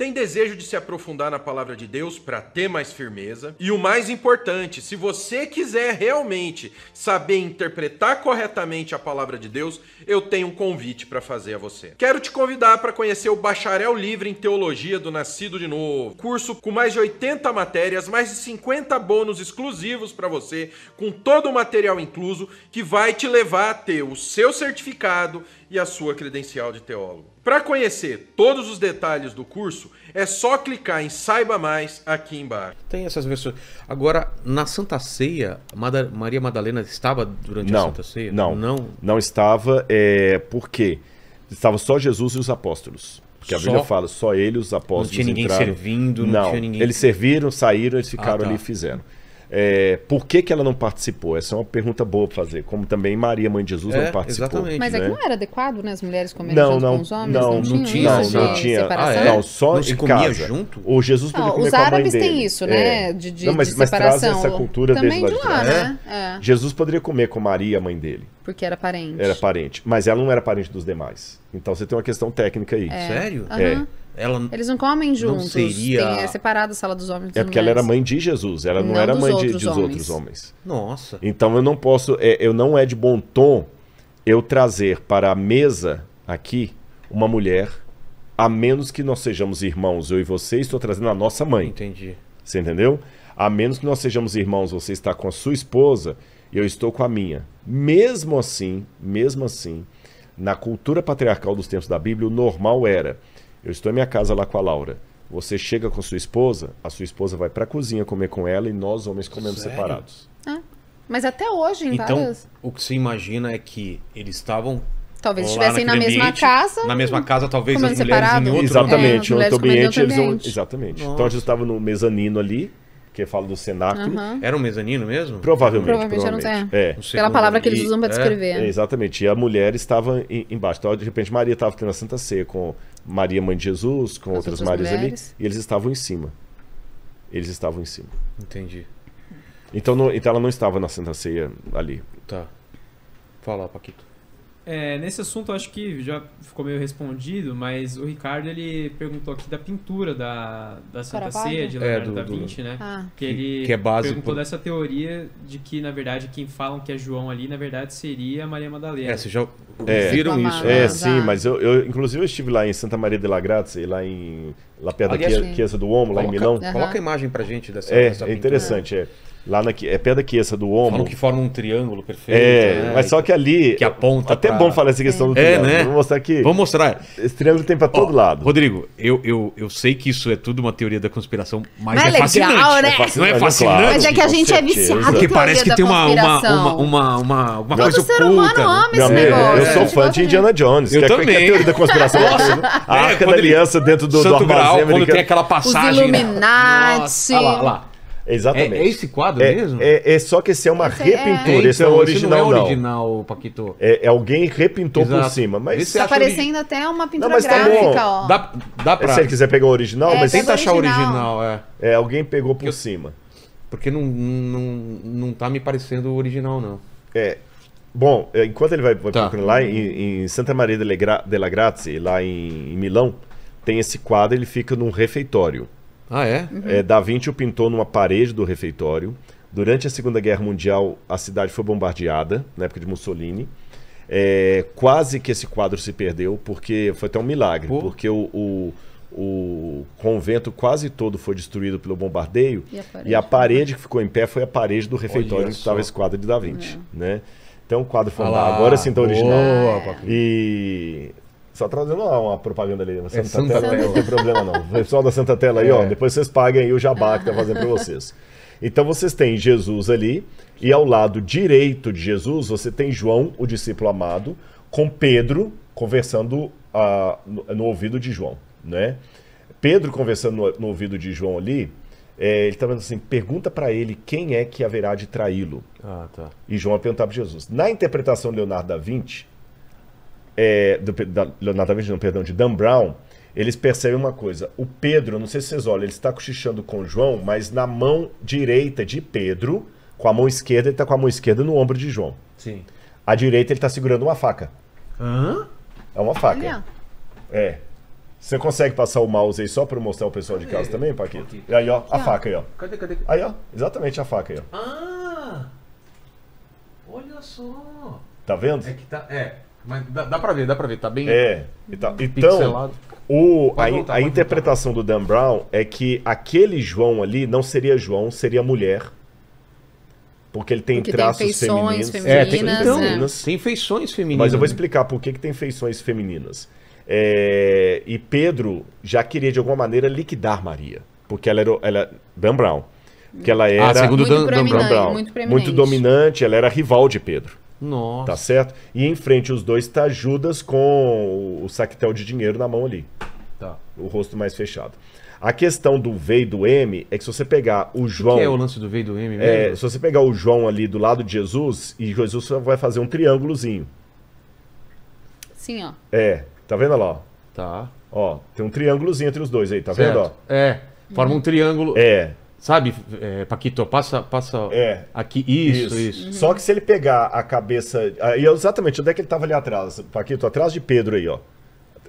Tem desejo de se aprofundar na palavra de Deus para ter mais firmeza? E o mais importante, se você quiser realmente saber interpretar corretamente a palavra de Deus, eu tenho um convite para fazer a você. Quero te convidar para conhecer o Bacharel Livre em Teologia do Nascido de Novo, curso com mais de 80 matérias, mais de 50 bônus exclusivos para você, com todo o material incluso, que vai te levar a ter o seu certificado e a sua credencial de teólogo. Para conhecer todos os detalhes do curso, é só clicar em Saiba Mais aqui embaixo. Tem essas versões. Agora, na Santa Ceia, Maria Madalena estava durante não, a Santa Ceia? Não, não, não estava. É, por quê? Estava só Jesus e os apóstolos. Porque a só? Bíblia fala, só ele, os apóstolos. Não tinha ninguém entraram. servindo, não, não tinha ninguém. Eles serviram, saíram, eles ah, ficaram ah, tá. ali e fizeram. É, por que, que ela não participou? Essa é uma pergunta boa para fazer. Como também Maria, mãe de Jesus, é, não participou. Exatamente. Mas é que né? não era adequado, né? As mulheres comerem não, junto não, com os homens? Não, não, não tinha. Não, não tinha. Ah, é? Não, só não se comia casa. junto? Ou Jesus podia não, comer com a mãe dele. Os árabes têm isso, é. né? De, de, não, mas, de mas traz essa cultura também desde lá, de lá é. né? É. Jesus poderia comer com Maria, mãe dele. Porque era parente. Era parente. Mas ela não era parente dos demais. Então você tem uma questão técnica aí. Sério? É. Ela Eles não comem juntos. Não seria... Tem, é separada a sala dos homens. É porque mulheres. ela era mãe de Jesus, ela não, não era mãe outros de, dos outros homens. Nossa. Então eu não posso, é, eu não é de bom tom eu trazer para a mesa aqui uma mulher, a menos que nós sejamos irmãos, eu e você, estou trazendo a nossa mãe. Entendi. Você entendeu? A menos que nós sejamos irmãos, você está com a sua esposa e eu estou com a minha. Mesmo assim, mesmo assim, na cultura patriarcal dos tempos da Bíblia, o normal era eu estou em minha casa lá com a Laura. Você chega com sua esposa, a sua esposa vai para a cozinha comer com ela e nós homens comemos Sério? separados. É. mas até hoje, em então, várias... o que se imagina é que eles estavam Talvez estivessem na mesma ambiente, casa. Na mesma casa, talvez as mulheres separado. em outro Exatamente, é, no outro ambiente. Eles vão... Exatamente. Nossa. Então a gente estava no mezanino ali, que fala do cenáculo. Uhum. Era um mezanino mesmo? Provavelmente. Provavelmente, provavelmente. É. Um Pela palavra que eles usam para é. descrever. É, exatamente. E a mulher estava em, embaixo. Então, de repente, Maria estava tendo a Santa Ceia com Maria, mãe de Jesus, com As outras, Marias mulheres. ali. E eles estavam em cima. Eles estavam em cima. Entendi. Então, então ela não estava na Santa Ceia ali. Tá. Fala, Paquito. É, nesse assunto acho que já ficou meio respondido, mas o Ricardo ele perguntou aqui da pintura da, da Santa Ceia de é, Leonardo é, do, da Vinci, do... né? Ah. Que, que ele que é básico. perguntou dessa teoria de que, na verdade, quem falam que é João ali, na verdade, seria Maria Madalena. É, vocês já é. viram é, isso. É, sim, mas eu, eu, inclusive eu estive lá em Santa Maria de la Grazia, lá em lá perto Aliás, da Chiesa do Omo, lá em Milão. Uhum. Coloca a imagem pra gente dessa É, dessa é interessante, é. Lá na, é pedra que essa do ombro. Falam que forma um triângulo perfeito. É, né? mas só que ali. Que aponta. Até pra... bom falar essa questão do é, Né? Vou mostrar que. Vamos mostrar. Esse triângulo tem para todo lado. Rodrigo, eu, eu, eu sei que isso é tudo uma teoria da conspiração, mas, mas é, é legal, fascinante. Né? é fascinante. Não é fascinante. Mas é que a gente é viciado. Porque parece que tem uma, uma, uma, uma, uma coisa Todo ser oculta. Humano né? ama esse negócio. Eu sou né? fã de tipo assim. Indiana Jones. Eu é é também. Que a teoria da conspiração. Né? A arca da aliança dentro do armazém americano. Quando tem aquela passagem. Os Illuminati. Olha lá, olha lá. É, exatamente. É, é esse quadro é, mesmo? É, é, só que esse é uma esse é, é. repintura, esse então, é o original, não. é original, não. Paquito. É, alguém repintou Exato. por cima. Mas... Esse tá parecendo até uma pintura não, mas tá gráfica, ó. Dá, dá pra... Se ele quiser pegar o original, mas... Tenta achar o original, é. É, alguém pegou por cima. Porque não, não, não tá me parecendo o original, não. É, Bom, enquanto ele vai, tá. procurando lá em, em, Santa Maria della Grazia, lá em, em, Milão, tem esse quadro, ele fica num refeitório. Ah, é? Uhum. é? da Vinci o pintou numa parede do refeitório. Durante a Segunda Guerra Mundial, a cidade foi bombardeada, na época de Mussolini. É, quase que esse quadro se perdeu, porque foi até um milagre, porque o, o, o, convento quase todo foi destruído pelo bombardeio e a parede, e a parede que ficou em pé foi a parede do refeitório onde estava esse quadro de Da Vinci, é. né? Então, o quadro foi lá. Agora sim, então, original. Boa, e só trazendo uma propaganda ali, Santa, é Santa Tela, não tem problema não. pessoal da Santa Tela aí, é. ó, depois vocês paguem aí o jabá que tá fazendo para vocês. Então vocês têm Jesus ali e ao lado direito de Jesus você tem João, o discípulo amado, com Pedro conversando ah, no, no, ouvido de João, né? Pedro conversando no, no ouvido de João ali, é, ele estava tá assim, pergunta para ele quem é que haverá de traí-lo. Ah, tá. E João perguntar para Jesus. Na interpretação de Leonardo da Vinci, é, do, da, Nathan, não, perdão, de Dan Brown, eles percebem uma coisa. O Pedro, não sei se vocês olham, ele está cochichando com o João, mas na mão direita de Pedro, com a mão esquerda, ele está com a mão esquerda no ombro de João. Sim. A direita ele está segurando uma faca. Hã? É uma faca. Olha. É. Você consegue passar o mouse aí só para mostrar o pessoal cadê? de casa também, Paquinho? Aqui. Aí, ó, a faca aí, ó. Cadê, cadê, cadê? Aí, ó, exatamente a faca aí, ó. Ah! Olha só! Tá vendo? É que tá. É. Mas dá, dá pra ver, dá pra ver, tá bem. É, então. então o, a, a interpretação do Dan Brown é que aquele João ali não seria João, seria mulher. Porque ele tem porque traços tem femininos. É, tem, então, é. tem feições femininas. Mas eu vou explicar por que, que tem feições femininas. É, e Pedro já queria, de alguma maneira, liquidar Maria. Porque ela era. Ela, Dan Brown. Porque ela ah, era. Ah, segundo muito Dan, Dan Brown. Muito, muito, dominante, ela era rival de Pedro. Nossa. Tá certo? E em frente os dois tá Judas com o saquetel de dinheiro na mão ali. Tá. O rosto mais fechado. A questão do V e do M é que se você pegar o João. O que é o lance do V e do M é, mesmo? É, se você pegar o João ali do lado de Jesus, e Jesus vai fazer um triângulozinho. Sim, ó. É, tá vendo lá? Tá. Ó, tem um triângulozinho entre os dois aí, tá certo. vendo? Ó? É, forma um uhum. triângulo. É. Sabe, é, Paquito, passa, passa é, aqui. Isso, isso. isso. Uhum. Só que se ele pegar a cabeça. Aí, é exatamente, onde é que ele estava ali atrás? Paquito, atrás de Pedro aí, ó.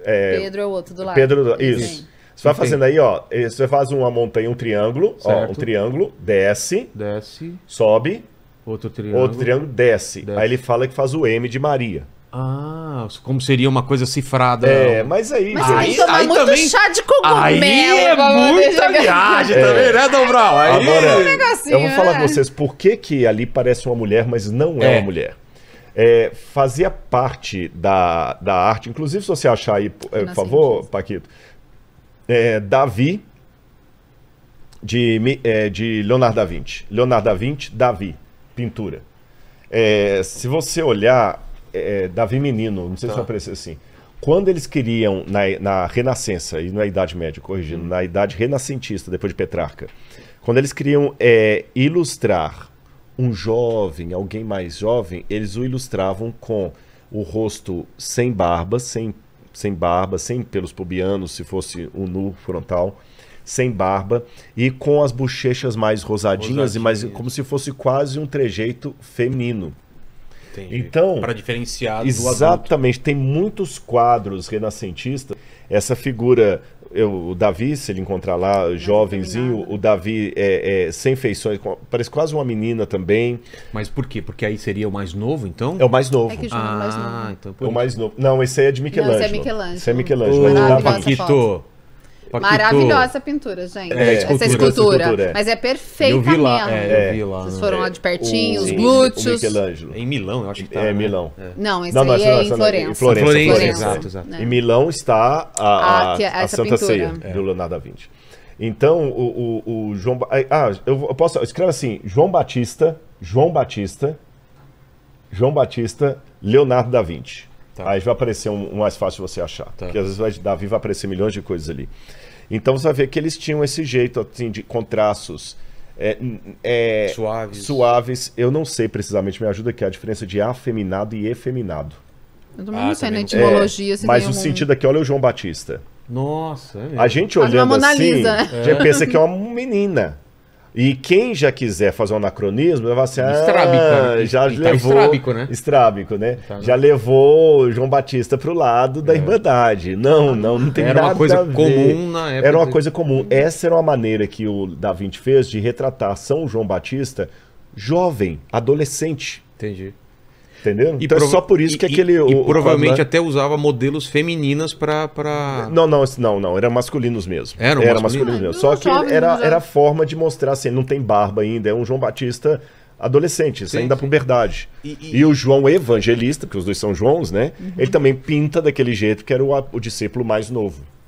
É, Pedro é o outro do lado. Pedro, isso. Sim. Você vai fazendo aí, ó. Você faz uma montanha, um triângulo, certo. ó, um triângulo, desce. Desce. Sobe. Outro triângulo. Outro triângulo, desce. desce. Aí ele fala que faz o M de Maria. Ah, como seria uma coisa cifrada. É, mas aí. Mas aí, aí, aí muito também, chá de cogumelo. Aí é muita viagem tá é. também, né, Dobral? Aí Agora, é um é eu vou falar é. com vocês por que, que ali parece uma mulher, mas não é, é. uma mulher. É, fazia parte da, da arte, inclusive se você achar aí, por, é, por favor, Paquito, é, Davi, de, de Leonardo da Vinci. Leonardo da Vinci, Davi, pintura. se você olhar é, é, Davi Menino, não sei tá. se vai aparecer assim. Quando eles queriam, na, na Renascença, e na Idade Média, corrigindo, hum. na Idade Renascentista, depois de Petrarca, quando eles queriam é, ilustrar um jovem, alguém mais jovem, eles o ilustravam com o rosto sem barba, sem, sem barba, sem pelos pubianos, se fosse um nu frontal, sem barba, e com as bochechas mais rosadinhas, rosadinhas. e mais como se fosse quase um trejeito feminino. Entendi. Então, para diferenciar Exatamente, tem muitos quadros renascentistas. Essa figura eu, o Davi, se ele encontrar lá, Não jovenzinho, o Davi é, é, sem feições, parece quase uma menina também. Mas por quê? Porque aí seria o mais novo, então? É o mais novo. É que o é ah, mais novo. Então, por... É o mais novo. Não, esse aí é de Michelangelo. Não, esse é Michelangelo. Esse é Michelangelo. Ô, oh, Paquito. Maravilhosa essa pintura, gente. É, escultura, essa, escultura. É. Mas é perfeita eu vi lá, é, eu vi lá Vocês né? foram lá de pertinho, o, os glúteos. em Milão, eu acho que tá. É, né? Milão. É. Não, esse não, não, é não, em Florença. Em Florença, Florença, Florença. exato. exato. É. Em Milão está a, a, ah, a Santa pintura. Ceia do Leonardo da Vinci. Então, o, o, o João... Ah, eu posso... Escreve assim, João Batista, João Batista, João Batista, Leonardo da Vinci. Tá. Aí vai aparecer um, um, mais fácil você achar. Tá. Porque às vezes vai Davi vai aparecer milhões de coisas ali. Então você vai ver que eles tinham esse jeito assim, de contrastos é, é, suaves. suaves. Eu não sei precisamente, me ajuda que a diferença de afeminado e efeminado. Eu também ah, não sei também. na etimologia. É, mas o algum... sentido aqui, olha o João Batista. Nossa, é mesmo. A gente olhando assim, a gente é. pensa que é uma menina. E quem já quiser fazer um anacronismo, vai assim, ah, estrábico, né? já e tá levou tá estrábico, né? Estrábico, né? Tá, já né? levou João Batista para o lado da é. Irmandade. Não, ah, não, não tem era nada Era uma coisa comum na época. Era uma coisa comum. Essa era uma maneira que o Da Vinci fez de retratar São João Batista jovem, adolescente. Entendi. Entendeu? E então é só por isso que e, aquele. E, o, e provavelmente o né? até usava modelos femininas para. Pra... Não, não, não, não. Era masculinos mesmo. Era, um era masculino? mesmo. Só que era, era a forma de mostrar assim, não tem barba ainda, é um João Batista adolescente, sim, ainda é sim. puberdade. E, e... e, o João Evangelista, porque os dois são Joãos, né? Uhum. Ele também pinta daquele jeito que era o, o discípulo mais novo.